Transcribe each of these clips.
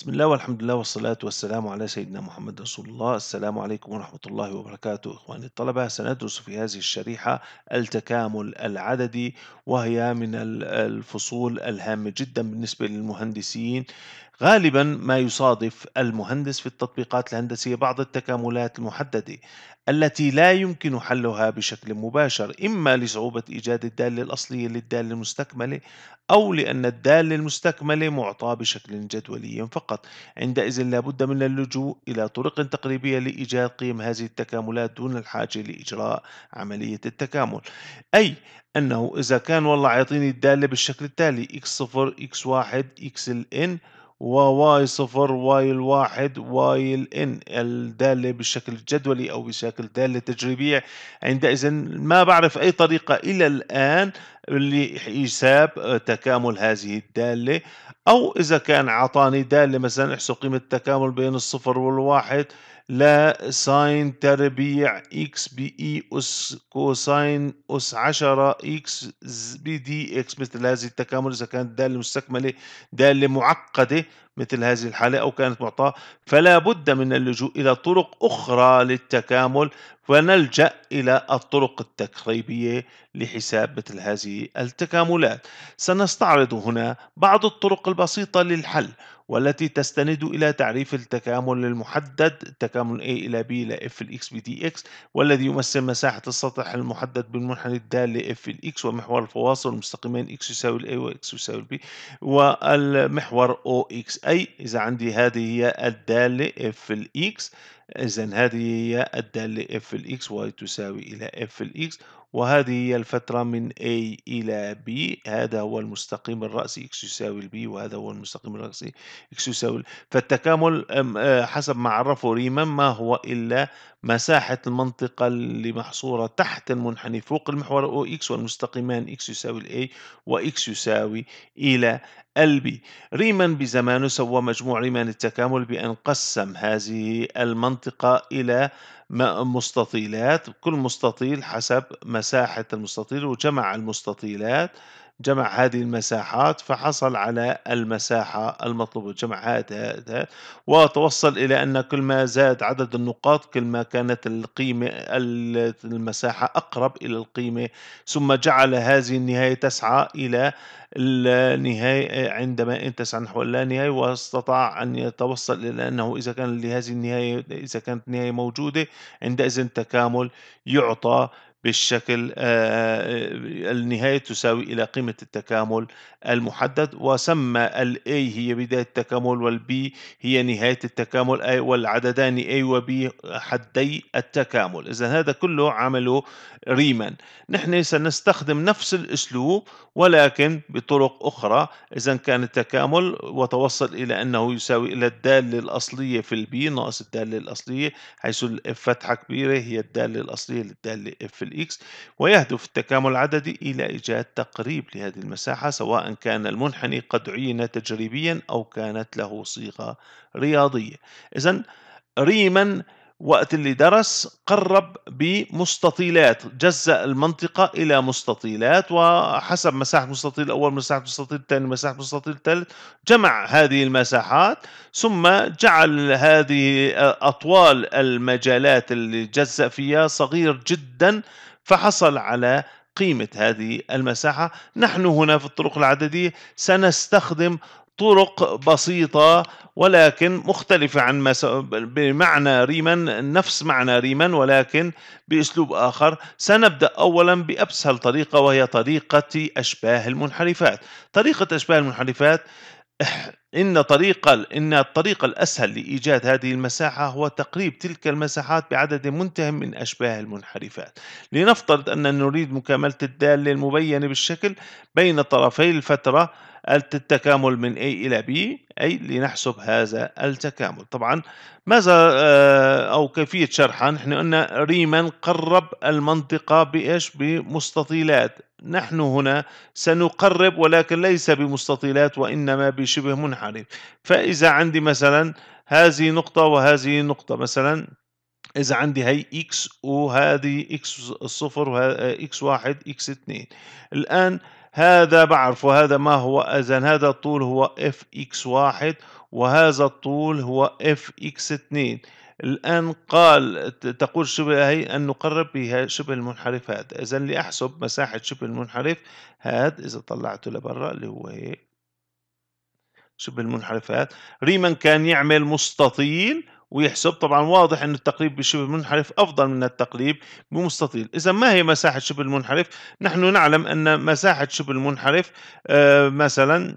بسم الله والحمد لله والصلاة والسلام على سيدنا محمد رسول الله السلام عليكم ورحمة الله وبركاته إخواني الطلبة سندرس في هذه الشريحة التكامل العددي وهي من الفصول الهامة جدا بالنسبة للمهندسين غالبا ما يصادف المهندس في التطبيقات الهندسية بعض التكاملات المحددة التي لا يمكن حلها بشكل مباشر إما لصعوبة إيجاد الدالة الأصلية للدالة المستكملة أو لأن الدالة المستكملة معطاة بشكل جدولي فقط عندئذ لا بد من اللجوء إلى طرق تقريبية لإيجاد قيم هذه التكاملات دون الحاجة لإجراء عملية التكامل أي أنه إذا كان والله عيطيني الدالة بالشكل التالي x0 x1 xln وواي صفر واي الواحد واي الان الدالة بشكل جدولي أو بشكل دالة تجريبية عندئذ ما بعرف أي طريقة إلى الآن لحساب آه، تكامل هذه الدالة أو إذا كان أعطاني دالة مثلا احسب قيمة التكامل بين الصفر والواحد لا ساين تربيع اكس بي اي اس كوساين اس 10 اكس بي دي اكس مثل هذه التكامل اذا كانت داله مستكمله داله معقده مثل هذه الحاله او كانت معطاه فلا بد من اللجوء الى طرق اخرى للتكامل فنلجا الى الطرق التقريبيه لحساب مثل هذه التكاملات سنستعرض هنا بعض الطرق البسيطه للحل والتي تستند إلى تعريف التكامل المحدد تكامل A إلى B إلى F الإكس بـ DX والذي يمثل مساحة السطح المحدد بالمنحنى الدال لإف الإكس ومحور الفواصل المستقيمين X يساوي و X يساوي B والمحور أي إذا عندي هذه هي الدال لإف الإكس إذا هذه هي الدالة f الإكس y تساوي إلى f الإكس وهذه هي الفترة من A إلى B هذا هو المستقيم الرأسي X يساوي b وهذا هو المستقيم الرأسي X يساوي فالتكامل آه، حسب ما عرفه ريمان ما هو إلا مساحة المنطقة اللي محصورة تحت المنحني فوق المحور أو إكس والمستقيمان إكس يساوي الأي وإكس يساوي إلى البي ريمان بزمانه سوى مجموع ريمان التكامل بأن قسم هذه المنطقة إلى مستطيلات كل مستطيل حسب مساحة المستطيل وجمع المستطيلات جمع هذه المساحات فحصل على المساحة المطلوبة جمع هذا وتوصل إلى أن كل ما زاد عدد النقاط كل ما كانت القيمة المساحة أقرب إلى القيمة ثم جعل هذه النهاية تسعى إلى النهاية عندما تسعى نحو اللانهاية واستطاع أن يتوصل إلى أنه إذا كان لهذه النهاية إذا كانت النهاية موجودة عندئذ التكامل يعطى بالشكل النهاية تساوي إلى قيمة التكامل المحدد وسمى الـ A هي بداية التكامل والـ B هي نهاية التكامل أي والعددان A و B حدي التكامل إذا هذا كله عمله ريمان نحن سنستخدم نفس الأسلوب ولكن بطرق أخرى إذا كان التكامل وتوصل إلى أنه يساوي إلى الدالة الأصلية في البي ناقص الدالة الأصلية حيث الفتحة كبيرة هي الدالة الأصلية للدالة في الإكس ويهدف التكامل العددي إلى إيجاد تقريب لهذه المساحة سواء كان المنحني قد عين تجريبيا أو كانت له صيغة رياضية إذا ريمان وقت اللي درس قرب بمستطيلات جزأ المنطقة إلى مستطيلات وحسب مساحة مستطيل الأول مساحة مستطيل الثاني مساحة مستطيل الثالث جمع هذه المساحات ثم جعل هذه أطوال المجالات اللي جزأ فيها صغير جدا فحصل على قيمة هذه المساحة نحن هنا في الطرق العددية سنستخدم طرق بسيطة ولكن مختلفة عن مس... بمعنى ريمان نفس معنى ريمان ولكن بأسلوب آخر سنبدأ أولا بأسهل طريقة وهي طريقة أشباه المنحرفات طريقة أشباه المنحرفات إن طريقة إن الطريقة الأسهل لإيجاد هذه المساحة هو تقريب تلك المساحات بعدد منتهٍ من أشباه المنحرفات. لنفترض أننا نريد مكاملة الدالة المبينة بالشكل بين طرفي الفترة التكامل من A إلى B أي لنحسب هذا التكامل طبعا ماذا آه، أو كيفية شرحها نحن قلنا ريمان قرب المنطقة بإيش بمستطيلات نحن هنا سنقرب ولكن ليس بمستطيلات وإنما بشبه منحرف فإذا عندي مثلا هذه نقطة وهذه نقطة مثلا إذا عندي هي إكس وهذه إكس صفر وإكس آه، واحد إكس اثنين الآن هذا بعرف هذا ما هو إذا هذا الطول هو اف اكس واحد وهذا الطول هو اف اكس اثنين الآن قال تقول شبه هي أن نقرب بها شبه المنحرف هذا إذا لأحسب مساحة شبه المنحرف هذا إذا طلعته لبرا اللي هو هيك إيه؟ شبه المنحرفات ريمان كان يعمل مستطيل ويحسب طبعا واضح أن التقريب بشبه المنحرف أفضل من التقريب بمستطيل إذا ما هي مساحة شبه المنحرف نحن نعلم أن مساحة شبه المنحرف آه، مثلا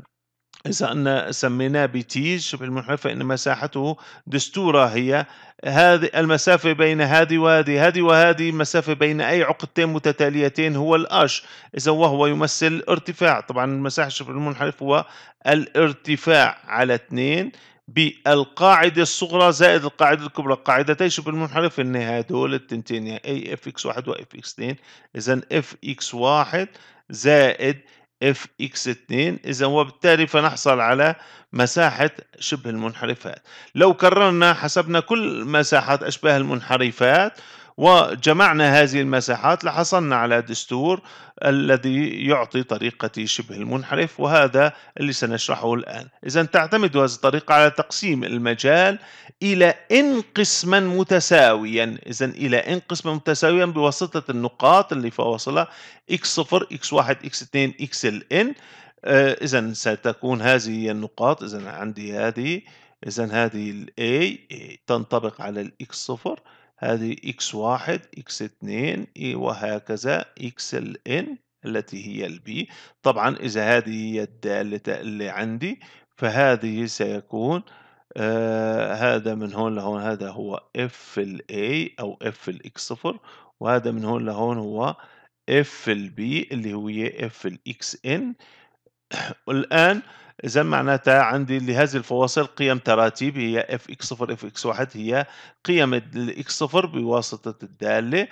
إذا أن سميناه بتيز شبه المنحرف فإن مساحته دستورة هي هذه المسافة بين هذه وهذه هذه وهذه مسافة بين أي عقدتين متتاليتين هو الأش إذا وهو يمثل ارتفاع طبعا المساحة شبه المنحرف هو الارتفاع على 2 بالقاعدة الصغرى زائد القاعدة الكبرى قاعدتي شبه المنحرف ان هدول التنتين يعني اي اف اكس واحد واف اكس اثنين اذا اف اكس واحد زائد اف اكس اثنين اذا وبالتالي فنحصل على مساحة شبه المنحرفات لو كررنا حسبنا كل مساحات اشباه المنحرفات وجمعنا هذه المساحات لحصلنا على دستور الذي يعطي طريقة شبه المنحرف وهذا اللي سنشرحه الآن إذا تعتمد هذه الطريقة على تقسيم المجال إلى إن قسما متساويا إذا إلى إن قسما متساويا بواسطة النقاط اللي فواصلها x0 x1 x2 xln إذا ستكون هذه هي النقاط إذا عندي هذه إذا هذه الـ A تنطبق على الإكس صفر هذه إكس واحد إكس 2 إيه، وهكذا إكس الإن التي هي البي طبعا إذا هذه هي الدالة اللي عندي فهذه سيكون آه هذا من هون لهون هذا هو اف الاي او اف الاكس صفر وهذا من هون لهون هو اف البي اللي هو اف الاكس ان والآن إذا معناتها عندي لهذه الفواصل قيم تراتيب هي اف اكس صفر اف اكس واحد هي قيم الاكس صفر بواسطة الدالة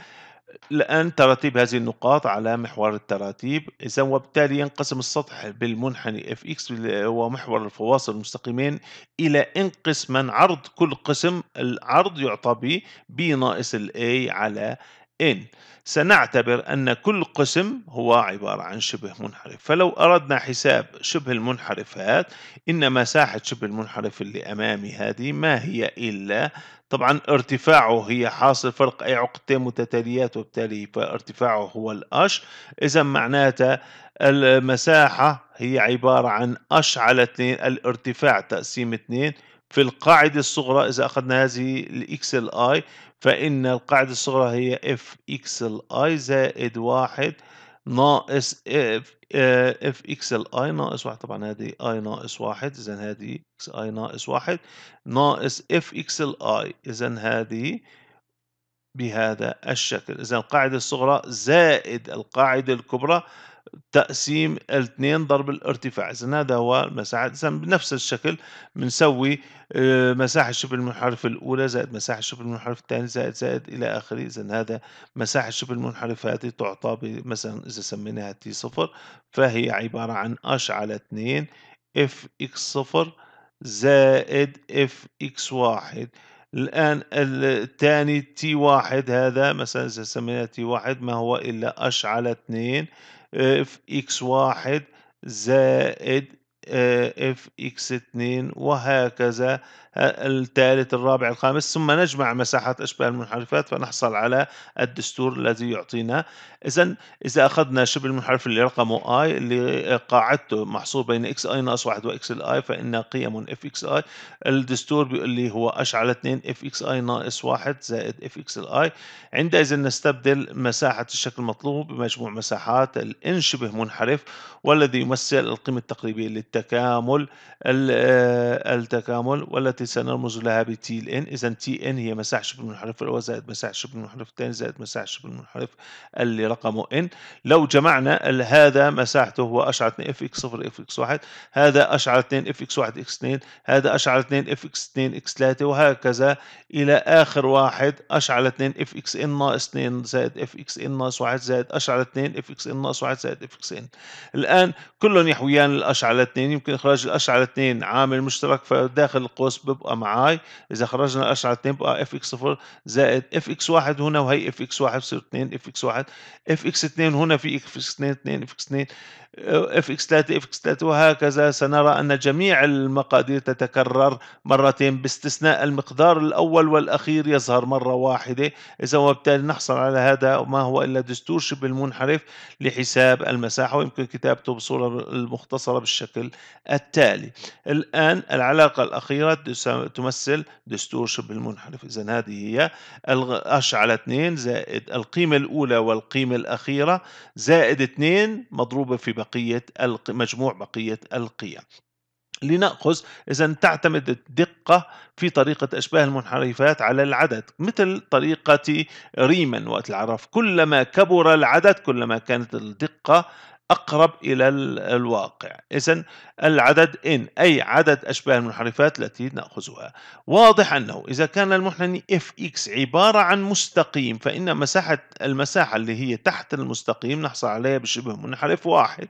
الآن تراتيب هذه النقاط على محور التراتيب إذا وبالتالي ينقسم السطح بالمنحني اف اكس هو محور الفواصل المستقيمين إلى ان قسما عرض كل قسم العرض يعطى ب ب ناقص الاي على إن سنعتبر أن كل قسم هو عبارة عن شبه منحرف فلو أردنا حساب شبه المنحرفات إن مساحة شبه المنحرف اللي أمامي هذه ما هي إلا طبعا ارتفاعه هي حاصل فرق أي عقدتين متتاليات وبالتالي فارتفاعه هو الأش إذا معناته المساحة هي عبارة عن أش على 2 الارتفاع تقسيم 2 في القاعدة الصغرى إذا أخذنا هذه الإكس الآي فإن القاعدة الصغرى هي اف اكس الاي زائد واحد ناقص اف اف اكس الاي ناقص واحد طبعا هذه اي ناقص واحد اذا هذه اكس اي ناقص واحد ناقص اف اكس الاي اذا هذه بهذا الشكل اذا القاعدة الصغرى زائد القاعدة الكبرى تقسيم الاثنين ضرب الارتفاع اذا هذا هو المساحه اذا بنفس الشكل بنسوي آه، مساحه شبه المنحرف الاولى زائد مساحه شبه المنحرف الثاني زائد زائد الى اخره اذا هذا مساحه شبه المنحرف هذه تعطى مثلا اذا سميناها تي صفر فهي عباره عن اش على 2 اف اكس صفر زائد اف اكس واحد الآن الثاني تي واحد هذا مثلا إذا سميناه تي واحد ما هو إلا أش على 2 اف آه، اكس واحد زائد اف آه، اكس اتنين وهكذا الثالث الرابع الخامس ثم نجمع مساحات اشبه المنحرفات فنحصل على الدستور الذي يعطينا إذا إذا أخذنا شبه المنحرف اللي رقمه اي اللي قاعدته محصور بين اكس اي ناقص 1 واكس الاي فإن قيم اف اكس اي الدستور بيقول لي هو اش على 2 اف اكس اي ناقص 1 زائد اف اكس الاي عندئذ نستبدل مساحة الشكل المطلوب بمجموع مساحات الان شبه منحرف والذي يمثل القيمة التقريبية للتكامل آه، التكامل والتي التي سنرمز لها ب تي ال n إذا تي n هي مساحة شبه المنحرف الأول زائد مساحة شبه المنحرف الثاني زائد مساحة شبه المنحرف اللي رقمه n لو جمعنا هذا مساحته هو أشعة 2 اف اكس 0 اف اكس 1 هذا أشعة 2 اف اكس 1 اكس 2 هذا أشعة 2 اف اكس 2 اكس 3 وهكذا إلى آخر واحد أشعة 2 اف اكس n ناقص 2 زائد اف اكس n ناقص 1 زائد أشعة 2 اف اكس n ناقص 1 زائد اف اكس n الآن كلهم يحويان الأشعة 2 يمكن إخراج الأشعة 2 عامل مشترك فداخل القوس ب بيبقى معاي إذا خرجنا الأشعة 2 بقى اف اكس 0 زائد اف اكس 1 هنا وهي اف اكس 1 بصير 2 اف اكس 1 اف اكس 2 هنا في اف اكس 2 2 اف اكس 2 اف اكس 3 اف اكس 3 وهكذا سنرى ان جميع المقادير تتكرر مرتين باستثناء المقدار الاول والاخير يظهر مره واحده اذا وبالتالي نحصل على هذا ما هو الا دستور شبه المنحرف لحساب المساحه ويمكن كتابته بصوره المختصره بالشكل التالي الان العلاقه الاخيره تمثل دستور شبه المنحرف اذا هذه هي اش على 2 زائد القيمه الاولى والقيمه الاخيره زائد 2 مضروبه في بقية مجموع بقية القيم لنأخذ إذا تعتمد الدقة في طريقة أشباه المنحرفات على العدد مثل طريقة ريمان وقت العرف كلما كبر العدد كلما كانت الدقة أقرب إلى الواقع إذا العدد إن أي عدد أشباه المنحرفات التي نأخذها واضح أنه إذا كان المنحني fx عبارة عن مستقيم فإن مساحة المساحة اللي هي تحت المستقيم نحصل عليها بشبه منحرف واحد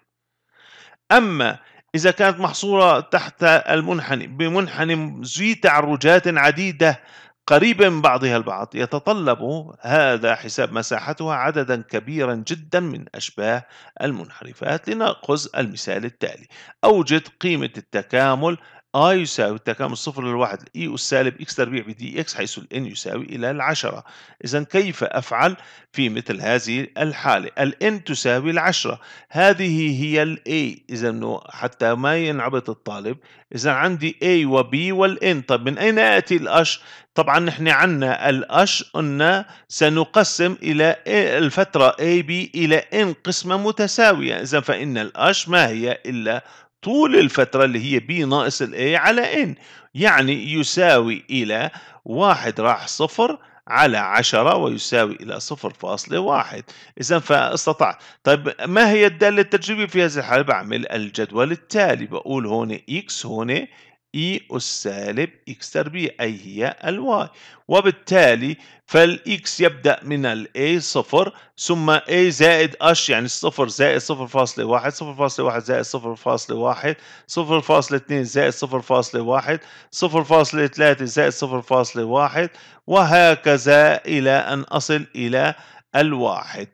أما إذا كانت محصورة تحت المنحني بمنحني ذي تعرجات عديدة قريبة من بعضها البعض يتطلب هذا حساب مساحتها عددا كبيرا جدا من أشباه المنحرفات لنأخذ المثال التالي أوجد قيمة التكامل آ آه، يساوي التكامل الصفر للواحد اي أس سالب إكس تربيع بدي إكس حيث الإن يساوي إلى العشرة إذا كيف أفعل في مثل هذه الحالة الإن تساوي العشرة هذه هي الإي إذا حتى ما ينعبط الطالب إذا عندي اي وبي والإن طب من أين يأتي الأش طبعا نحن عنا الأش قلنا سنقسم إلى الفترة اي بي إلى ان قسمة متساوية إذا فإن الأش ما هي إلا طول الفترة اللي هي بي ناقص الاي على ان يعني يساوي إلى واحد راح صفر على عشرة ويساوي إلى صفر فاصلة واحد إذا فاستطعت طيب ما هي الدالة التجريبية في هذه الحالة بعمل الجدول التالي بقول هون إكس هون اي أس سالب اكس تربيع أي هي الواي وبالتالي فالاكس يبدأ من الاي صفر ثم اي زائد اش يعني الصفر زائد صفر فاصلة واحد صفر فاصلة واحد زائد صفر فاصلة واحد صفر فاصلة اثنين زائد صفر فاصلة واحد صفر فاصلة ثلاثة زائد صفر فاصلة واحد وهكذا إلى أن أصل إلى الواحد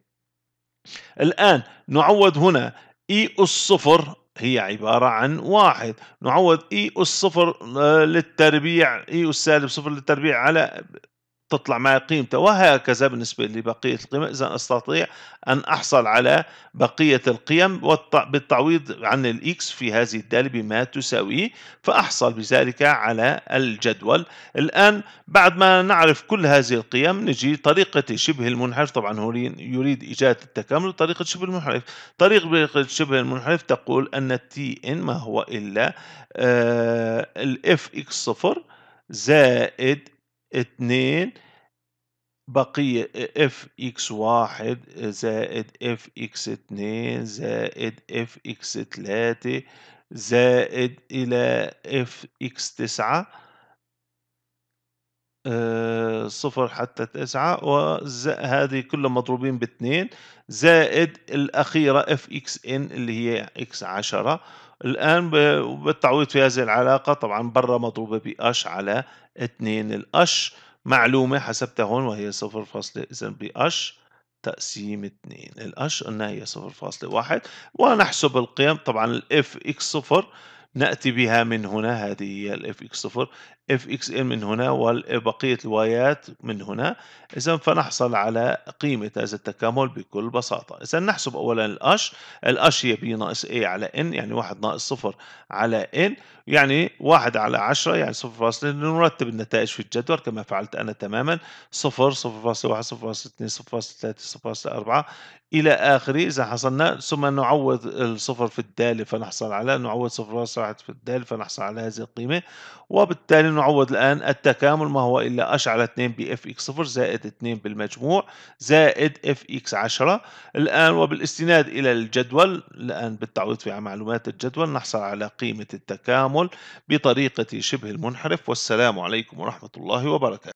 الآن نعود هنا اي e اس صفر هي عبارة عن واحد نعوض إي أس صفر آه، للتربيع إي أس سالب صفر للتربيع على تطلع معي قيمته وهكذا بالنسبة لبقية القيمة إذا أستطيع أن أحصل على بقية القيم بالتعويض عن الإكس في هذه الدالة بما تساوي فأحصل بذلك على الجدول الآن بعد ما نعرف كل هذه القيم نجي طريقة شبه المنحرف طبعا هو يريد إيجاد التكامل طريقة شبه المنحرف طريقة شبه المنحرف تقول أن تي إن ما هو إلا آه، الاف اكس صفر زائد اتنين بقية اف اكس واحد زائد اف اكس اتنين زائد اف اكس تلاتة زائد إلى اف اكس تسعة آه، صفر حتى تسعة وهذه كلها مضروبين باتنين زائد الأخيرة اف اكس ان اللي هي اكس عشرة الآن بالتعويض في هذه العلاقة طبعا برا مضروبة باش على اثنين الاش معلومة حسبتها هون وهي فاصلة إذا باش تقسيم اثنين الاش قلنا هي 0.1 ونحسب القيم طبعا الاف اكس صفر نأتي بها من هنا هذه هي الاف اكس صفر اف اكس ال من هنا وبقية الوايات من هنا إذا فنحصل على قيمة هذا التكامل بكل بساطة إذا نحسب أولا الأش الأش هي بي ناقص اي على ان يعني واحد ناقص صفر على ان يعني واحد على عشرة يعني صفر نرتب النتائج في الجدول كما فعلت أنا تماما صفر صفر فاصلة واحد صفر فاصلة اثنين صفر فاصلة ثلاثة صفر فاصلة أربعة إلى آخره إذا حصلنا ثم نعوض الصفر في الدالة فنحصل على نعوض صفر فاصلة واحد في الدالة فنحصل على هذه القيمة وبالتالي نعوض الآن التكامل ما هو إلا أش على 2 بإف إكس 0 زائد 2 بالمجموع زائد إف إكس 10 الآن وبالاستناد إلى الجدول الآن بالتعويض في معلومات الجدول نحصل على قيمة التكامل بطريقة شبه المنحرف والسلام عليكم ورحمة الله وبركاته